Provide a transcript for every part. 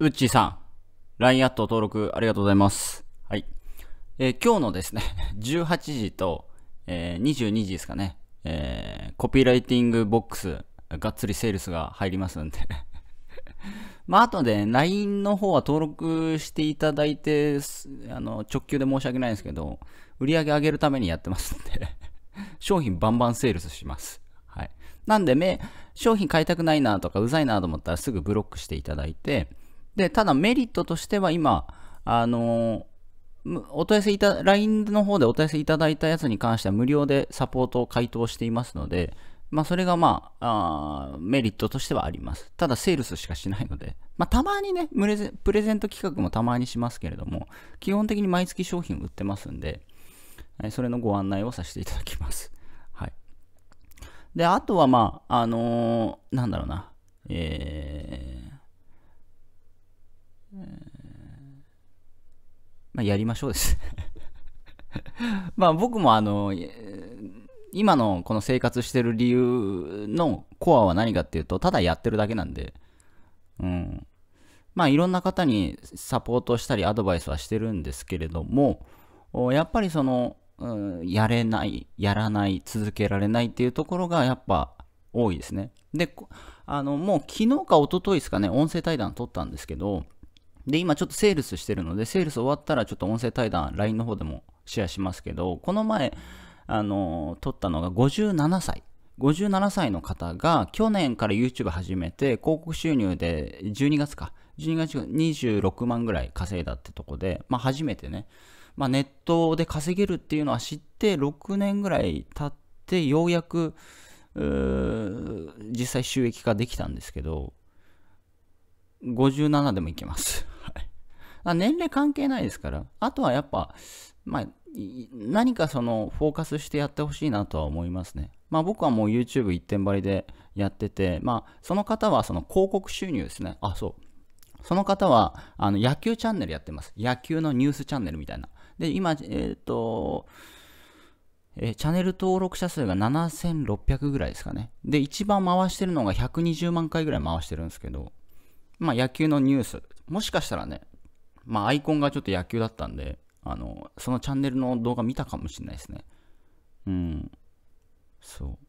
うっちーさん、LINE アット登録ありがとうございます。はい。えー、今日のですね、18 時と、えー、22時ですかね、えー、コピーライティングボックス、がっつりセールスが入りますんで まあ、あとで、ね、LINE の方は登録していただいて、あの、直球で申し訳ないんですけど、売り上げ上げるためにやってますんで 商品バンバンセールスします。はい。なんで、ね、商品買いたくないなとか、うざいなと思ったらすぐブロックしていただいて、で、ただメリットとしては今、あのお問い合わせいた、LINE の方でお問い合わせいただいたやつに関しては無料でサポートを回答していますので、まあそれがまあ、あメリットとしてはあります。ただセールスしかしないので、まあたまにね、プレゼント企画もたまにしますけれども、基本的に毎月商品売ってますんで、それのご案内をさせていただきます。はい。で、あとはまあ、あのー、なんだろうな、えーまあ、やりましょうですまあ僕もあの、今のこの生活してる理由のコアは何かっていうと、ただやってるだけなんで、うん。まあいろんな方にサポートしたりアドバイスはしてるんですけれども、やっぱりその、うん、やれない、やらない、続けられないっていうところがやっぱ多いですね。で、あの、もう昨日か一昨日ですかね、音声対談撮ったんですけど、で、今ちょっとセールスしてるので、セールス終わったらちょっと音声対談、LINE の方でもシェアしますけど、この前、あの、撮ったのが57歳。57歳の方が去年から YouTube 始めて広告収入で12月か12月26万ぐらい稼いだってとこで、まあ、初めてね、まあ、ネットで稼げるっていうのは知って6年ぐらい経ってようやく実際収益化できたんですけど57でもいけますあ年齢関係ないですから。あとはやっぱ、まあ、何かそのフォーカスしてやってほしいなとは思いますね。まあ僕はもう YouTube 一点張りでやってて、まあその方はその広告収入ですね。あ、そう。その方はあの野球チャンネルやってます。野球のニュースチャンネルみたいな。で、今、えっ、ー、と、えー、チャンネル登録者数が7600ぐらいですかね。で、一番回してるのが120万回ぐらい回してるんですけど、まあ野球のニュース、もしかしたらね、まあ、アイコンがちょっと野球だったんで、あの、そのチャンネルの動画見たかもしれないですね。うん。そう。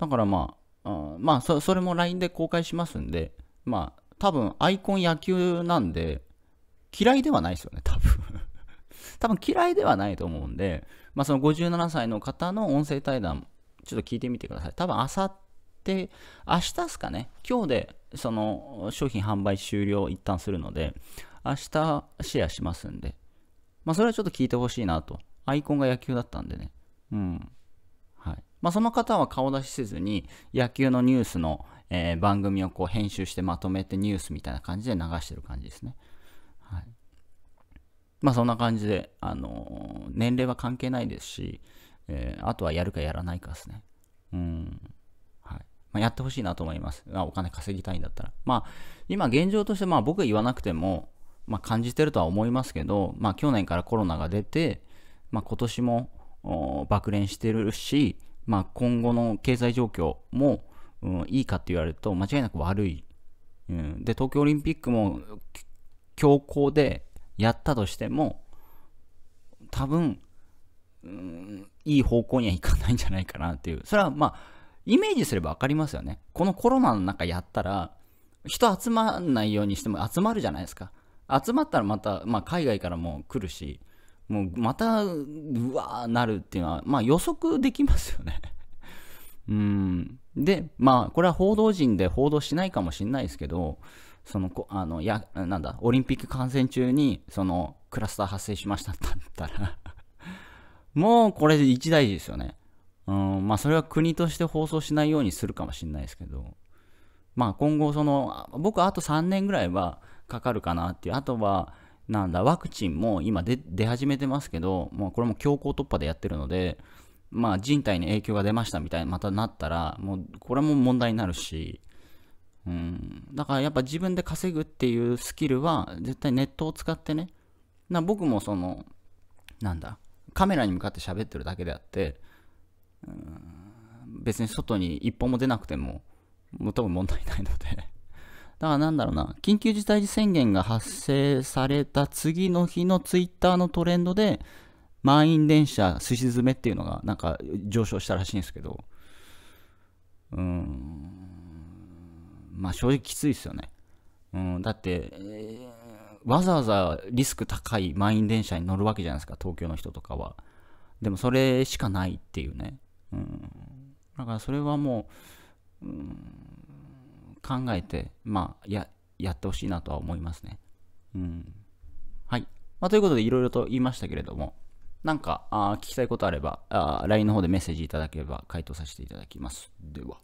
だからまあ、あまあそ、それも LINE で公開しますんで、まあ、多分アイコン野球なんで、嫌いではないですよね、多分 多分嫌いではないと思うんで、まあその57歳の方の音声対談、ちょっと聞いてみてください。多分あさっで、明日ですかね、今日でその商品販売終了一旦するので、明日シェアしますんで、まあそれはちょっと聞いてほしいなと。アイコンが野球だったんでね。うん。はい。まあその方は顔出しせずに野球のニュースの、えー、番組をこう編集してまとめてニュースみたいな感じで流してる感じですね。はい。まあそんな感じで、あのー、年齢は関係ないですし、えー、あとはやるかやらないかですね。うん。まあ、やってほしいなと思います。まあ、お金稼ぎたいんだったら。まあ、今現状としてまあ僕が言わなくても、まあ、感じてるとは思いますけど、まあ、去年からコロナが出て、まあ、今年も爆連してるし、まあ、今後の経済状況も、うん、いいかって言われると間違いなく悪い。うん、で、東京オリンピックも強行でやったとしても、多分、うん、いい方向にはいかないんじゃないかなっていう。それはまあ、イメージすれば分かりますよね。このコロナの中やったら、人集まんないようにしても集まるじゃないですか。集まったらまた、まあ、海外からも来るし、もうまた、うわーなるっていうのは、まあ予測できますよね うん。で、まあこれは報道陣で報道しないかもしれないですけど、そのあのやなんだオリンピック観戦中にそのクラスター発生しましたってったらもうこれ一大事ですよねうん、まあそれは国として放送しないようにするかもしれないですけど、まあ今後その、僕あと3年ぐらいはかかるかなっていう、あとは、なんだ、ワクチンも今出始めてますけど、もうこれも強行突破でやってるので、まあ人体に影響が出ましたみたいな、またなったら、もうこれも問題になるし、うん、だからやっぱ自分で稼ぐっていうスキルは絶対ネットを使ってね、な僕もその、なんだ、カメラに向かって喋ってるだけであって、別に外に一歩も出なくても、もう多分問題ないので だからなんだろうな、緊急事態宣言が発生された次の日のツイッターのトレンドで、満員電車すし詰めっていうのがなんか上昇したらしいんですけど、うーん、まあ正直きついですよね。うん、だって、えー、わざわざリスク高い満員電車に乗るわけじゃないですか、東京の人とかは。でもそれしかないっていうね。うん、だからそれはもう、うん、考えて、まあ、や、やってほしいなとは思いますね。うん。はい。まあ、ということで、いろいろと言いましたけれども、なんか、あ聞きたいことあればあ、LINE の方でメッセージいただければ回答させていただきます。では。